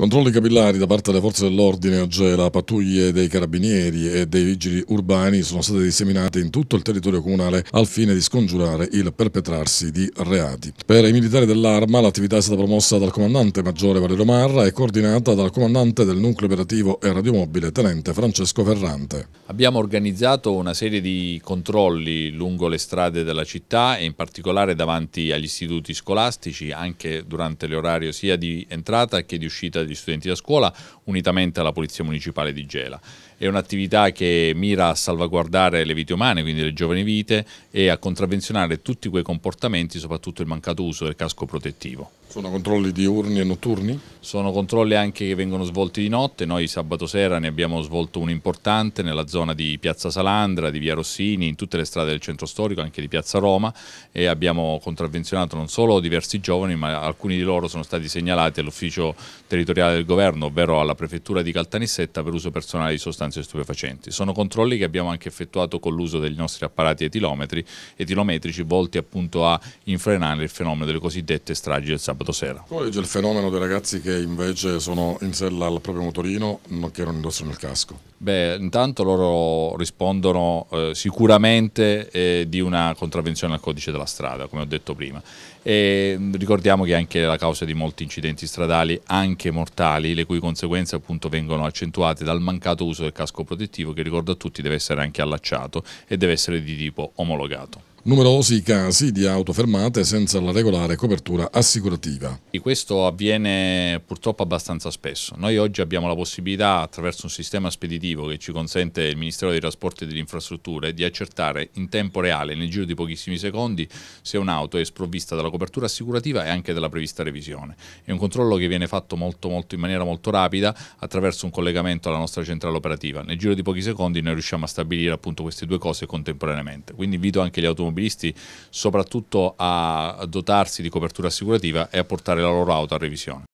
Controlli capillari da parte delle forze dell'ordine a Gela, pattuglie dei carabinieri e dei vigili urbani sono state disseminate in tutto il territorio comunale al fine di scongiurare il perpetrarsi di reati. Per i militari dell'Arma l'attività è stata promossa dal comandante maggiore Valerio Marra e coordinata dal comandante del nucleo operativo e radiomobile tenente Francesco Ferrante. Abbiamo organizzato una serie di controlli lungo le strade della città e in particolare davanti agli istituti scolastici anche durante l'orario sia di entrata che di uscita di degli studenti da scuola, unitamente alla Polizia Municipale di Gela è un'attività che mira a salvaguardare le vite umane, quindi le giovani vite, e a contravvenzionare tutti quei comportamenti, soprattutto il mancato uso del casco protettivo. Sono controlli diurni e notturni? Sono controlli anche che vengono svolti di notte, noi sabato sera ne abbiamo svolto un importante nella zona di Piazza Salandra, di Via Rossini, in tutte le strade del centro storico, anche di Piazza Roma e abbiamo contravvenzionato non solo diversi giovani ma alcuni di loro sono stati segnalati all'ufficio territoriale del governo, ovvero alla prefettura di Caltanissetta per uso personale di sostanze sostanze stupefacenti. Sono controlli che abbiamo anche effettuato con l'uso dei nostri apparati etilometri, etilometrici volti appunto a infrenare il fenomeno delle cosiddette stragi del sabato sera. Poi c'è il fenomeno dei ragazzi che invece sono in sella al proprio motorino che non indossano il casco. Beh, intanto loro rispondono eh, sicuramente eh, di una contravvenzione al codice della strada, come ho detto prima. E mm, ricordiamo che è anche la causa di molti incidenti stradali, anche mortali, le cui conseguenze appunto vengono accentuate dal mancato uso del casco protettivo che ricordo a tutti deve essere anche allacciato e deve essere di tipo omologato numerosi casi di auto fermate senza la regolare copertura assicurativa. Questo avviene purtroppo abbastanza spesso. Noi oggi abbiamo la possibilità, attraverso un sistema speditivo che ci consente il Ministero dei Trasporti e delle Infrastrutture, di accertare in tempo reale, nel giro di pochissimi secondi, se un'auto è sprovvista dalla copertura assicurativa e anche della prevista revisione. È un controllo che viene fatto molto, molto, in maniera molto rapida attraverso un collegamento alla nostra centrale operativa. Nel giro di pochi secondi noi riusciamo a stabilire appunto queste due cose contemporaneamente. Quindi invito anche gli automobilisti automobilisti soprattutto a dotarsi di copertura assicurativa e a portare la loro auto a revisione.